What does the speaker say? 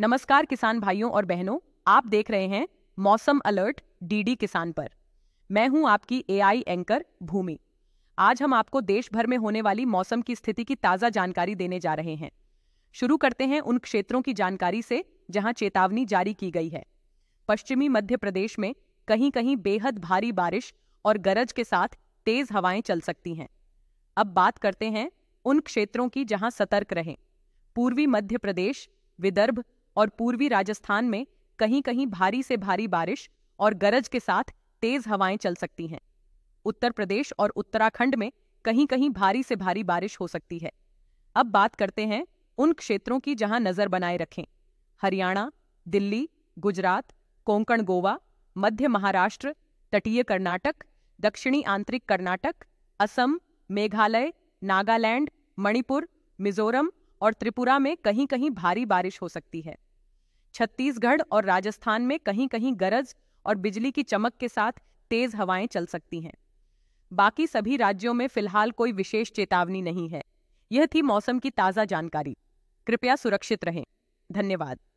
नमस्कार किसान भाइयों और बहनों आप देख रहे हैं मौसम अलर्ट डीडी किसान पर मैं हूं आपकी एआई एंकर भूमि आज हम आपको देश भर में होने वाली मौसम की स्थिति की ताज़ा जानकारी देने जा रहे हैं शुरू करते हैं उन क्षेत्रों की जानकारी से जहां चेतावनी जारी की गई है पश्चिमी मध्य प्रदेश में कहीं कहीं बेहद भारी बारिश और गरज के साथ तेज हवाएं चल सकती हैं अब बात करते हैं उन क्षेत्रों की जहां सतर्क रहें पूर्वी मध्य प्रदेश विदर्भ और पूर्वी राजस्थान में कहीं कहीं भारी से भारी बारिश और गरज के साथ तेज हवाएं चल सकती हैं उत्तर प्रदेश और उत्तराखंड में कहीं कहीं भारी से भारी बारिश हो सकती है अब बात करते हैं उन क्षेत्रों की जहां नजर बनाए रखें हरियाणा दिल्ली गुजरात कोंकण गोवा मध्य महाराष्ट्र तटीय कर्नाटक दक्षिणी आंतरिक कर्नाटक असम मेघालय नागालैंड मणिपुर मिजोरम और त्रिपुरा में कहीं कहीं भारी बारिश हो सकती है छत्तीसगढ़ और राजस्थान में कहीं कहीं गरज और बिजली की चमक के साथ तेज हवाएं चल सकती हैं बाकी सभी राज्यों में फिलहाल कोई विशेष चेतावनी नहीं है यह थी मौसम की ताज़ा जानकारी कृपया सुरक्षित रहें धन्यवाद